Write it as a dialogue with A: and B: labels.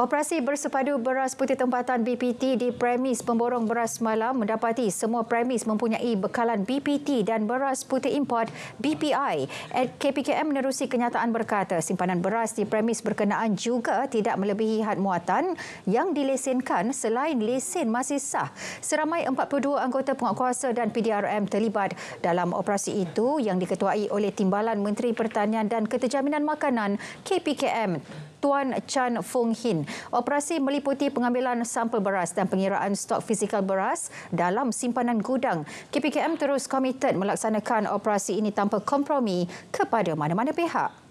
A: Operasi bersepadu beras putih tempatan BPT di premis pemborong beras malam mendapati semua premis mempunyai bekalan BPT dan beras putih import BPI. KPKM menerusi kenyataan berkata simpanan beras di premis berkenaan juga tidak melebihi had muatan yang dilesenkan selain lesen masih sah. Seramai 42 anggota penguatkuasa dan PDRM terlibat dalam operasi itu yang diketuai oleh Timbalan Menteri Pertanian dan Keterjaminan Makanan KPKM Tuan Chan Fung Hin. Operasi meliputi pengambilan sampel beras dan pengiraan stok fizikal beras dalam simpanan gudang. KPKM terus komited melaksanakan operasi ini tanpa kompromi kepada mana-mana pihak.